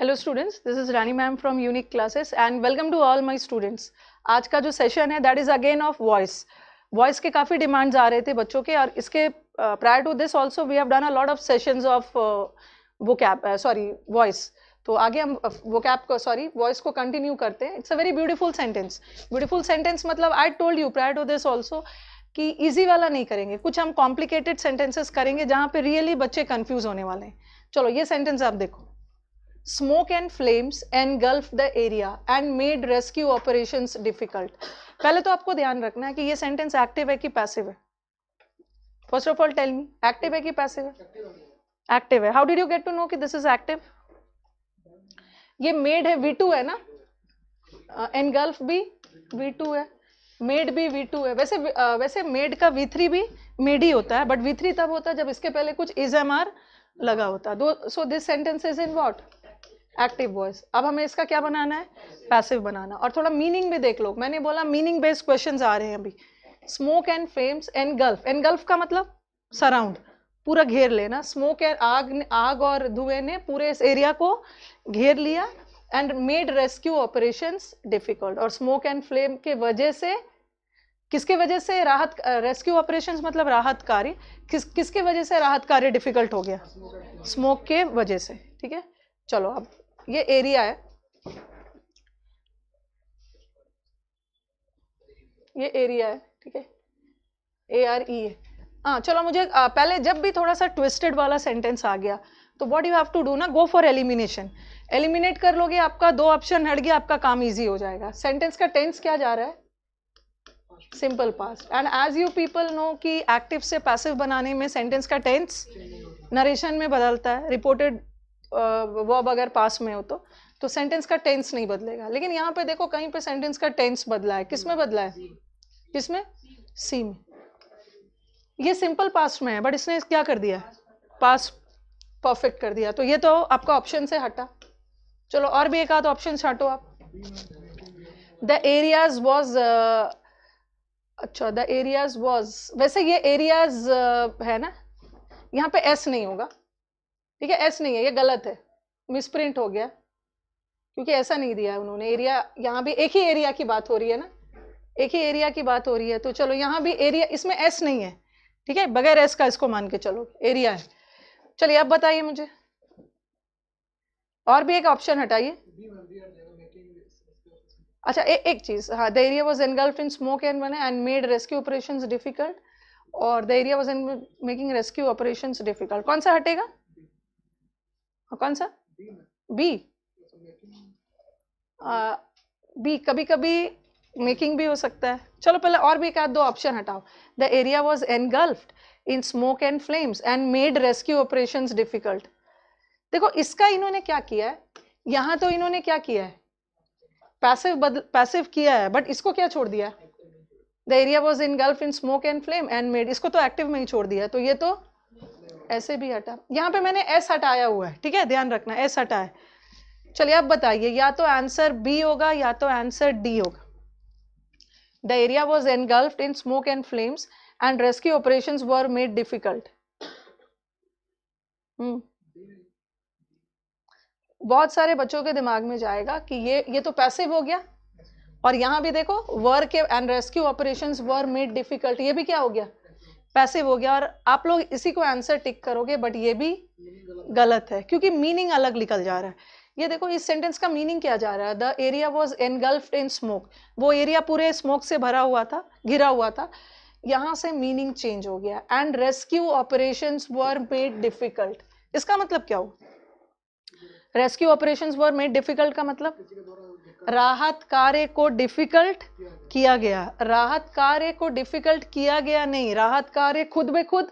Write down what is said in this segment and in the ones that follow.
Hello students this is Rani ma'am from unique classes and welcome to all my students आज का जो session है that is again of voice voice के काफ़ी demands आ रहे थे बच्चों के और इसके prior to this also we have done a lot of sessions of वो कैप सॉरी वॉइस तो आगे हम वो कैप को सॉरी वॉइस को कंटिन्यू करते हैं it's a very beautiful sentence beautiful sentence मतलब I told you prior to this also कि ईजी वाला नहीं करेंगे कुछ हम कॉम्प्लिकेटेड सेंटेंसेस करेंगे जहाँ पे रियली बच्चे कन्फ्यूज़ होने वाले हैं चलो ये सेंटेंस आप देखो smoke and flames and gulf the area and made rescue operation difficult पहले तो आपको ध्यान रखना है कि ये सेंटेंस एक्टिव है कि पैसिव है first of all tell me active है कि पैसिव है एक्टिव है how did you get to know कि दिस इज एक्टिव ये मेड है वी टू है ना एंड uh, गल्फ भी वी टू है मेड भी वी टू है वैसे uh, वैसे मेड का वी थ्री भी मेड ही होता है बट वी थ्री तब होता है जब इसके पहले कुछ इज एम आर लगा होता है so this sentence is in what active voice अब हमें इसका क्या बनाना है पैसिव बनाना और थोड़ा मीनिंग भी देख लो मैंने बोला मीनिंग बेस्ड क्वेश्चन आ रहे हैं अभी smoke and flames and gulf and gulf का मतलब सराउंड पूरा घेर लेना स्मोक एंड आग आग और धुएं ने पूरे इस एरिया को घेर लिया and made rescue operation difficult और स्मोक एंड फ्लेम के वजह से किसके वजह से राहत रेस्क्यू ऑपरेशन मतलब राहत कार्य किस किसके वजह से राहत कार्य डिफिकल्ट हो गया स्मोक के वजह से ठीक है चलो अब ये एरिया है ये एरिया है ठीक है ए आर ई है हाँ चलो मुझे आ, पहले जब भी थोड़ा सा ट्विस्टेड वाला सेंटेंस आ गया तो what you have to do ना गो फॉर एलिमिनेशन एलिमिनेट कर लोगे आपका दो ऑप्शन हट गया आपका काम इजी हो जाएगा सेंटेंस का टेंस क्या जा रहा है simple past and as you people know कि एक्टिव से पैसिव बनाने में सेंटेंस का टेंस नरेशन में बदलता है रिपोर्टेड वर्ब अगर पास में हो तो तो सेंटेंस का टेंस नहीं बदलेगा लेकिन यहाँ पे देखो कहीं पे सेंटेंस का टेंस बदला है किस में बदला है किस में सी में ये सिंपल पास्ट में है बट इसने क्या कर दिया पास परफेक्ट कर दिया तो ये तो आपका ऑप्शन से हटा चलो और भी एक आध ऑप्शन हटो आप द एरियाज वॉज अच्छा द एरियाज वॉज वैसे ये एरियाज uh, है ना यहाँ पे एस नहीं होगा ठीक है एस नहीं है ये गलत है मिसप्रिंट हो गया क्योंकि ऐसा नहीं दिया उन्होंने एरिया यहाँ भी एक ही एरिया की बात हो रही है ना एक ही एरिया की बात हो रही है तो चलो यहाँ भी एरिया इसमें एस नहीं है ठीक है बगैर एस का इसको मान के चलो एरिया है चलिए आप बताइए मुझे और भी एक ऑप्शन हटाइए अच्छा ए, एक चीज हाँ the area was engulf in smoke and मैंने and made rescue operation difficult और the area was making rescue operation difficult कौन सा हटेगा और हाँ, कौन सा बी बी कभी कभी मेकिंग भी हो सकता है चलो पहले और भी एक आध दो ऑप्शन हटाओ the area was engulfed in smoke and flames and made rescue operation difficult देखो इसका इन्होंने क्या किया है यहाँ तो इन्होंने क्या किया है पैसिव बदल पैसिव किया है बट इसको क्या छोड़ दिया the area was in gulf in smoke and flame and made इसको तो एक्टिव में ही छोड़ दिया तो ये तो ऐसे भी हटा यहाँ पे मैंने एस हटाया हुआ है ठीक है ध्यान रखना एस हटा है चलिए अब बताइए या तो आंसर बी होगा या तो आंसर डी होगा the area was engulf in smoke and flames and rescue operation were made difficult बहुत सारे बच्चों के दिमाग में जाएगा कि ये ये तो पैसिव हो गया और यहां भी देखो वर के and rescue operation were made difficult ये भी क्या हो गया पैसिव हो गया और आप लोग इसी को आंसर टिक करोगे बट ये भी गलत है क्योंकि मीनिंग अलग निकल जा रहा है ये देखो इस सेंटेंस का मीनिंग क्या जा रहा है the area was engulfed in smoke वो एरिया पूरे स्मोक से भरा हुआ था घिरा हुआ था यहाँ से मीनिंग चेंज हो गया and rescue operation were made difficult इसका मतलब क्या हो rescue operation were made difficult का मतलब राहत कार्य को डिफिकल्ट किया गया राहत कार्य को डिफिकल्ट किया गया नहीं राहत कार्य खुद बे खुद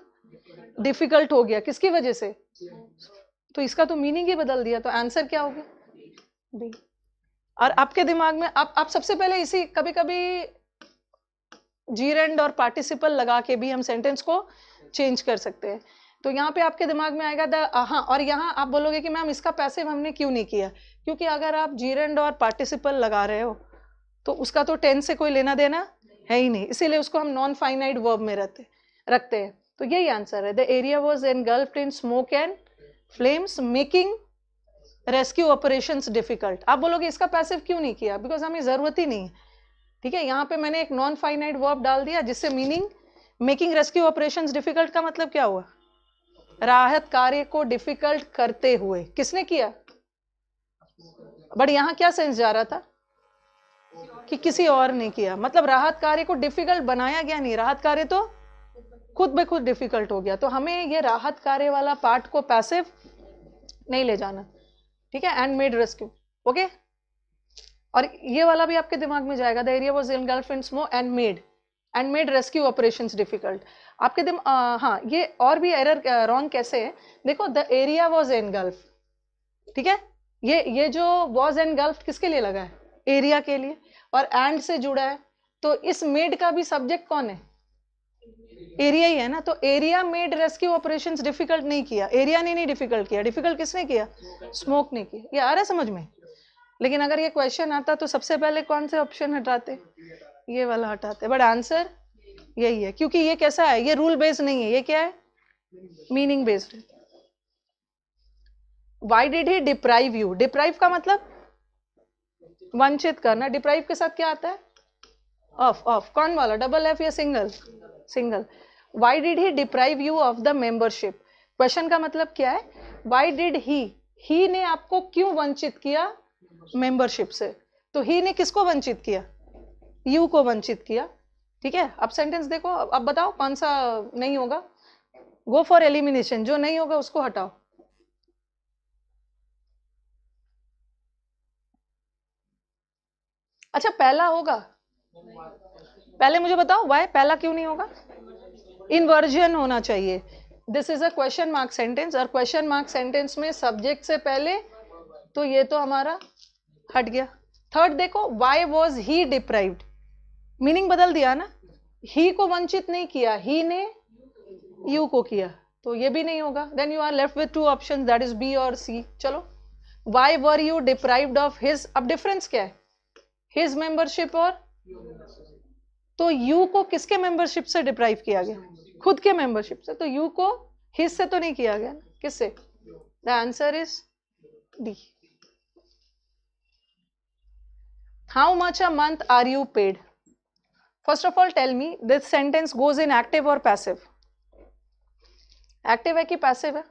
डिफिकल्ट हो गया किसकी वजह से तो इसका तो मीनिंग ही बदल दिया तो आंसर क्या गया बी और आपके दिमाग में आप आप सबसे पहले इसी कभी कभी जीरेंड और पार्टिसिपल लगा के भी हम सेंटेंस को चेंज कर सकते हैं तो यहाँ पे आपके दिमाग में आएगा द हाँ और यहाँ आप बोलोगे कि मैम इसका पैसे हमने क्यों नहीं किया क्योंकि अगर आप जीरेंड और पार्टिसिपल लगा रहे हो तो उसका तो टेन से कोई लेना देना है ही नहीं इसीलिए उसको हम नॉन फाइनाइट वर्ब में रहते रखते हैं तो यही आंसर है the area was engulfed in smoke and flames making rescue operation difficult आप बोलोगे इसका पैसिव क्यों नहीं किया बिकॉज हमें ज़रूरत ही नहीं है ठीक है यहाँ पे मैंने एक नॉन फाइनाइट वर्ब डाल दिया जिससे meaning making rescue operation difficult का मतलब क्या हुआ राहत कार्य को डिफिकल्ट करते हुए किसने किया बट यहाँ क्या सेंस जा रहा था कि किसी और ने किया मतलब राहत कार्य को डिफिकल्ट बनाया गया नहीं राहत कार्य तो खुद ब खुद डिफिकल्ट हो गया तो हमें ये राहत कार्य वाला पार्ट को पैसिव नहीं ले जाना ठीक है एंड मेड रेस्क्यू ओके और ये वाला भी आपके दिमाग में जाएगा the area was in girlfriends मो and made and made rescue operation difficult आपके दिम हाँ ये और भी एरर रॉन्ग कैसे है देखो the area was engulf ठीक है ये ये जो वॉज एन गल्फ किसके लिए लगा है एरिया के लिए और एंड से जुड़ा है तो इस मेड का भी सब्जेक्ट कौन है एरिया ही है ना तो area made rescue operation difficult नहीं किया एरिया ने नहीं डिफिकल्ट किया डिफिकल्ट किसने किया स्मोक ने किया ये आ रहा समझ में लेकिन अगर ये क्वेश्चन आता तो सबसे पहले कौन से ऑप्शन हटाते ये वाला हटाते बट आंसर यही है क्योंकि ये कैसा है ये रूल बेस्ड नहीं है ये क्या है meaning based why did he deprive you deprive का मतलब वंचित करना डिप्राइव के साथ क्या आता है ऑफ ऑफ कौन वाला डबल एफ या single single why did he deprive you of the membership question का मतलब क्या है वाई डिड ही ही ने आपको क्यों वंचित किया मेंबरशिप से तो ही ने किसको वंचित किया यू को वंचित किया ठीक है अब सेंटेंस देखो अब बताओ कौन सा नहीं होगा गो फॉर एलिमिनेशन जो नहीं होगा उसको हटाओ अच्छा पहला होगा पहले मुझे बताओ वाई पहला क्यों नहीं होगा इनवर्जन होना चाहिए this is a question mark sentence और क्वेश्चन मार्क सेंटेंस में सब्जेक्ट से पहले तो ये तो हमारा हट गया थर्ड देखो why was he deprived meaning बदल दिया ना ही को वंचित नहीं किया ही ने यू को किया तो ये भी नहीं होगा then you are left with two option that is B और सी चलो why were you deprived of his अब डिफरेंस क्या है हिज मेंबरशिप और तो यू को किसके मेंबरशिप से डिप्राइव किया गया खुद के मेंबरशिप से तो यू को हिज से तो नहीं किया गया किससे the answer is D how much a month are you paid first of all tell me this sentence goes in active और पैसिव एक्टिव है कि पैसिव है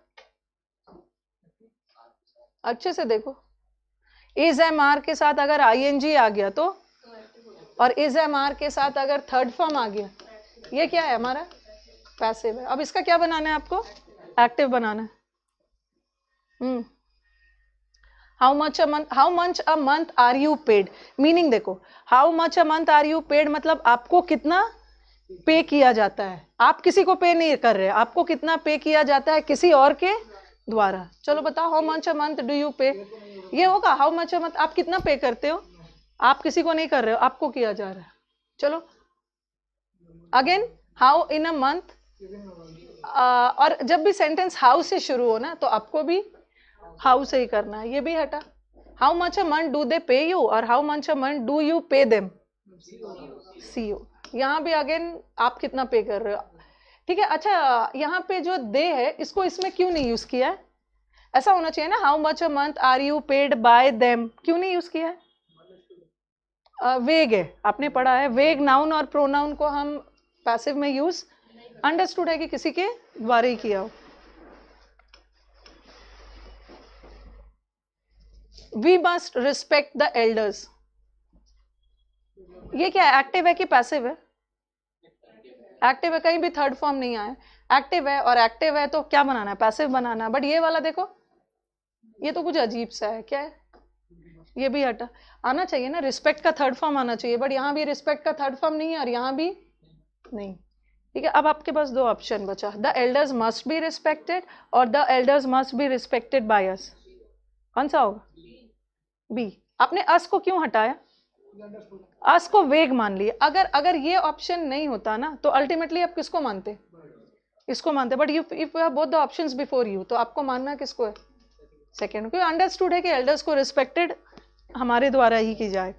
अच्छे से देखो इज एम आर के साथ अगर आई आ गया तो और इज एम आर के साथ अगर थर्ड फॉर्म आ गया ये क्या है हमारा पैसिव है अब इसका क्या बनाना है आपको एक्टिव बनाना है hmm how much a month how much a month are you paid meaning देखो how much a month are you paid मतलब आपको कितना पे किया जाता है आप किसी को पे नहीं कर रहे आपको कितना पे किया जाता है किसी और के द्वारा चलो बताओ how much a month do you pay ये होगा हाउ मच अ मंथ आप कितना पे करते हो आप किसी को नहीं कर रहे हो आपको किया जा रहा है चलो again how in a month और जब भी सेंटेंस हाउ से शुरू हो ना तो आपको भी हाउ से ही करना है ये भी हटा how much a month do they pay you और how much a month do you pay them see you यहाँ भी अगेन आप कितना पे कर रहे हो ठीक है अच्छा यहाँ पे जो दे है इसको इसमें क्यों नहीं यूज़ किया है ऐसा होना चाहिए ना how much a month are you paid by them क्यों नहीं यूज़ किया है uh, वेग है आपने पढ़ा है वेग नाउन और प्रोनाउन को हम पैसिव में यूज़ अंडरस्टूड है कि किसी के द्वारा ही किया हो we must respect the elders ये क्या एक्टिव है कि पैसिव है एक्टिव है कहीं भी थर्ड फॉर्म नहीं आए एक्टिव है और एक्टिव है तो क्या बनाना है पैसिव बनाना है बट ये वाला देखो ये तो कुछ अजीब सा है क्या है ये भी हटा आना चाहिए ना रिस्पेक्ट का थर्ड फॉर्म आना चाहिए बट यहाँ भी रिस्पेक्ट का थर्ड फॉर्म नहीं है और यहाँ भी नहीं ठीक है अब आपके पास दो ऑप्शन बचा the elders must be respected और the elders must be respected by us कौन सा होगा बी आपने अस को क्यों हटाया अस को वेग मान लिए अगर अगर ये ऑप्शन नहीं होता ना तो अल्टीमेटली आप किसको मानते इसको मानते but you if you both the options before you तो आपको मानना किसको है सेकेंड क्योंकि अंडरस्टूड है कि एल्डर्स को रिस्पेक्टेड हमारे द्वारा ही की जाए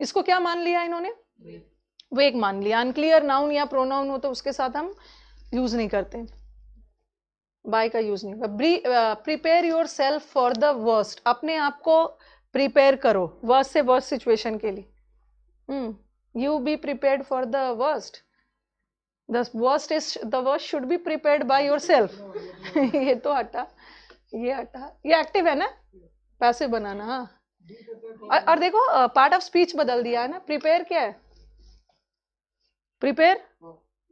इसको क्या मान लिया इन्होंने वेग मान लिया अनक्लियर नाउन या प्रोनाउन हो तो उसके साथ हम यूज नहीं करते बाय का यूज नहीं prepare yourself for the worst अपने आप को प्रिपेयर करो वर्स्ट से वर्स्ट सिचुएशन के लिए you be prepare for the worst the worst is the worst should be prepared by yourself ये तो हटा ये हटा ये एक्टिव है ना पैसे बनाना हाँ और, और देखो पार्ट ऑफ स्पीच बदल दिया है ना प्रिपेयर क्या है प्रिपेयर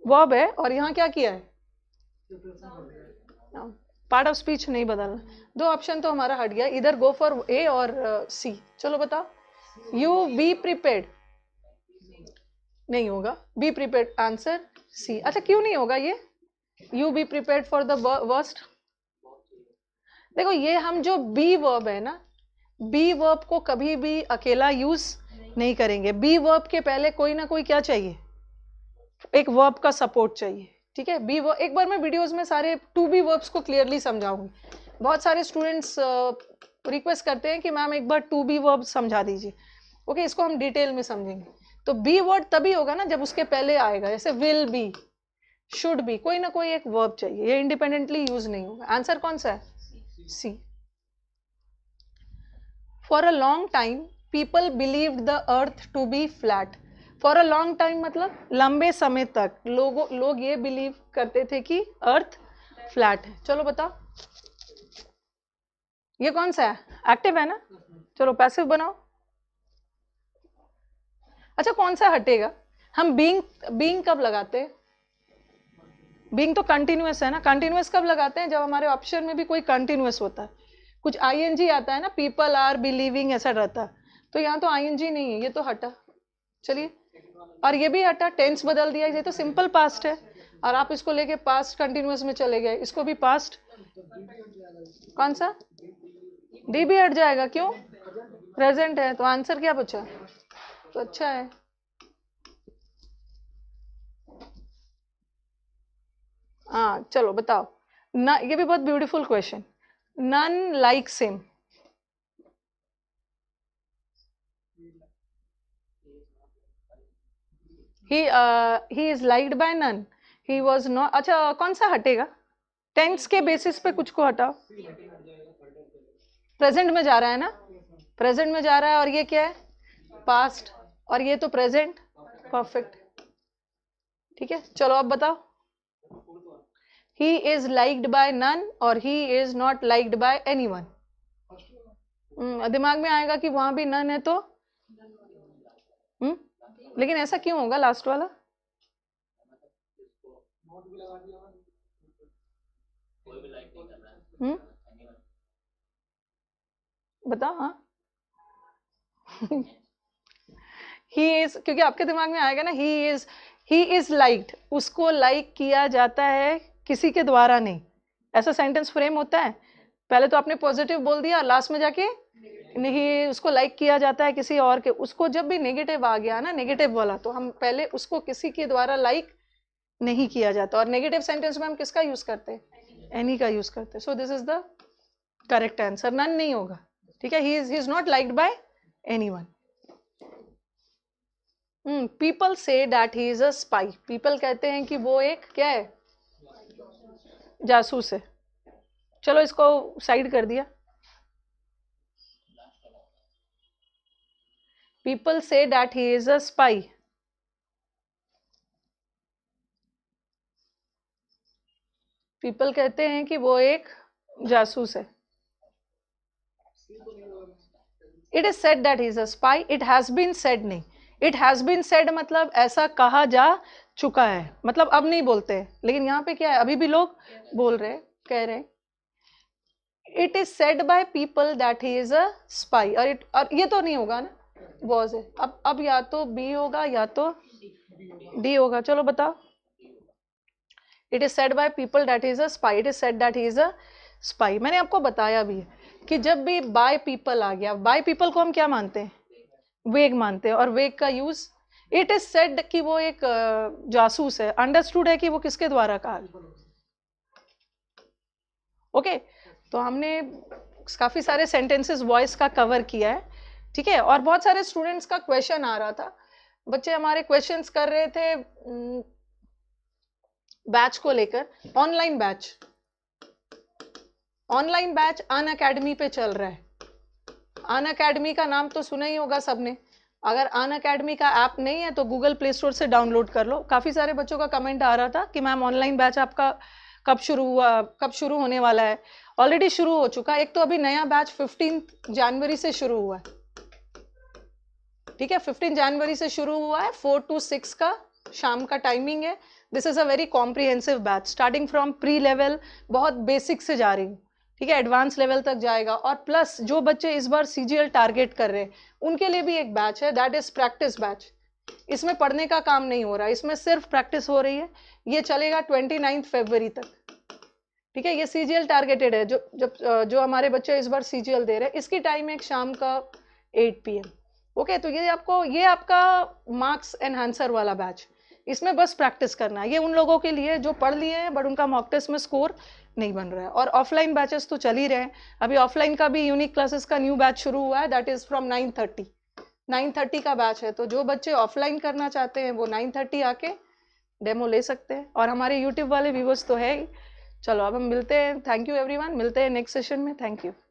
वॉब है और यहाँ क्या किया है पार्ट ऑफ स्पीच नहीं बदलना दो ऑप्शन तो हमारा हट गया इधर गो फॉर ए और सी uh, चलो बताओ यू बी प्रिपेड नहीं होगा बी प्रिपेड आंसर सी अच्छा क्यों नहीं होगा ये you be prepaid for the worst देखो ये हम जो बी वर्ब है ना बी वर्ब को कभी भी अकेला यूज नहीं करेंगे बी वर्ब के पहले कोई ना कोई क्या चाहिए एक वर्ब का सपोर्ट चाहिए ठीक है बी वर्ब एक बार मैं वीडियोस में सारे टू बी वर्ब्स को क्लियरली समझाऊंगी बहुत सारे स्टूडेंट्स रिक्वेस्ट uh, करते हैं कि मैम एक बार टू बी वर्ब समझा दीजिए ओके इसको हम डिटेल में समझेंगे तो बी वर्ड तभी होगा ना जब उसके पहले आएगा जैसे विल बी शुड बी कोई ना कोई एक वर्ब चाहिए ये इंडिपेंडेंटली यूज नहीं होगा आंसर कौन सा है C for a long time people believe the earth to be flat for a long time मतलब लंबे समय तक लोगों लोग ये बिलीव करते थे कि अर्थ फ्लैट है चलो बताओ ये कौन सा है एक्टिव है ना हम्म। चलो पैसिव बनाओ अच्छा कौन सा हटेगा हम बींग बींग कब लगाते हैं बींग तो कंटिन्यूस है ना कंटिन्यूस कब लगाते हैं जब हमारे ऑप्शन में भी कोई कंटिन्यूस होता है कुछ आईएनजी आता है ना पीपल आर बिलीविंग ऐसा रहता है तो यहाँ तो आईएनजी नहीं है ये तो हटा चलिए और ये भी हटा टेंस बदल दिया ये तो सिंपल पास्ट है और आप इसको लेके पास्ट कंटिन्यूस में चले गए इसको भी पास्ट कौन सा डी भी हट जाएगा क्यों प्रेजेंट है तो आंसर क्या पूछा तो अच्छा है हाँ चलो बताओ ना ये भी बहुत beautiful question none like same he he is liked by none he was not अच्छा कौन सा हटेगा टेंस के बेसिस पे कुछ को हटाओ प्रेजेंट में जा रहा है ना प्रेजेंट में जा रहा है और ये क्या है पास्ट और ये तो प्रेजेंट परफेक्ट ठीक है चलो अब बताओ he is liked by none और he is not liked by anyone दिमाग में आएगा कि वहां भी नन है तो हम्म लेकिन ऐसा क्यों होगा लास्ट वाला हम्म बता हाँ ही इज क्योंकि आपके दिमाग में आएगा ना he is he is liked उसको लाइक like किया जाता है किसी के द्वारा नहीं ऐसा सेंटेंस फ्रेम होता है पहले तो आपने पॉजिटिव बोल दिया लास्ट में जाके नहीं उसको लाइक किया जाता है किसी और के उसको जब भी नेगेटिव आ गया ना नेगेटिव वाला तो हम पहले उसको किसी के द्वारा लाइक नहीं किया जाता और नेगेटिव सेंटेंस में हम किसका यूज़ करते हैं एनी का यूज़ करते हैं so this is the correct answer none नहीं होगा ठीक है he is he is not liked by anyone people से that he is a spy people कहते हैं कि वो एक क्या है जासूस है चलो इसको साइड कर दिया पीपल से that he is a spy people कहते हैं कि वो एक जासूस है it is said that is a spy it has been said नहीं इट हैज़ बीन सेड मतलब ऐसा कहा जा चुका है मतलब अब नहीं बोलते लेकिन यहाँ पे क्या है अभी भी लोग बोल रहे कह रहे it is said by people that he is a spy और इट और ये तो नहीं होगा ना वॉज है अब अब या तो बी होगा या तो डी होगा चलो बताओ it is said by people that is a spy it is said that he is a spy मैंने आपको बताया भी है कि जब भी बाय पीपल आ गया बाय पीपल को हम क्या मानते हैं वेग मानते हैं और वेग का यूज इट इज सेड कि वो एक जासूस है अंडरस्टूड है कि वो किसके द्वारा कहा ओके okay, तो हमने काफ़ी सारे सेंटेंसेस वॉइस का कवर किया है ठीक है और बहुत सारे स्टूडेंट्स का क्वेश्चन आ रहा था बच्चे हमारे क्वेश्चंस कर रहे थे बैच को लेकर online batch online batch Unacademy पे चल रहा है अन अकेडमी का नाम तो सुना ही होगा सबने अगर अन अकेडमी का ऐप नहीं है तो गूगल प्ले स्टोर से डाउनलोड कर लो काफ़ी सारे बच्चों का कमेंट आ रहा था कि मैम ऑनलाइन बैच आपका कब शुरू हुआ कब शुरू होने वाला है ऑलरेडी शुरू हो चुका है एक तो अभी नया बैच फिफ्टीन जनवरी से शुरू हुआ है ठीक है फिफ्टीन जनवरी से शुरू हुआ है फोर टू सिक्स का शाम का टाइमिंग है this is a very comprehensive batch starting from pre level बहुत बेसिक से जा रही हूँ ठीक है एडवांस लेवल तक जाएगा और प्लस जो बच्चे इस बार सीजीएल टारगेट कर रहे हैं उनके लिए भी एक बैच है दैट इज प्रैक्टिस बैच इसमें पढ़ने का काम नहीं हो रहा इसमें सिर्फ प्रैक्टिस हो रही है ये चलेगा ट्वेंटी नाइन्थ फेबरी तक ठीक है ये सीजीएल टारगेटेड है जो जब जो हमारे बच्चे इस बार सी दे रहे हैं इसकी टाइम एक शाम का एट पी ओके तो ये आपको ये आपका मार्क्स एनहांसर वाला बैच इसमें बस प्रैक्टिस करना है ये उन लोगों के लिए जो पढ़ लिए हैं बट उनका मॉक टेस्ट में स्कोर नहीं बन रहा है और ऑफलाइन बैचेस तो चल ही रहे हैं अभी ऑफलाइन का भी यूनिक क्लासेस का न्यू बैच शुरू हुआ है that is from nine thirty nine thirty का बैच है तो जो बच्चे ऑफलाइन करना चाहते हैं वो नाइन थर्टी आके डेमो ले सकते हैं और हमारे यूट्यूब वाले व्यूवर्स तो है ही चलो अब हम मिलते हैं थैंक यू वन मिलते हैं नेक्स्ट सेशन में थैंक यू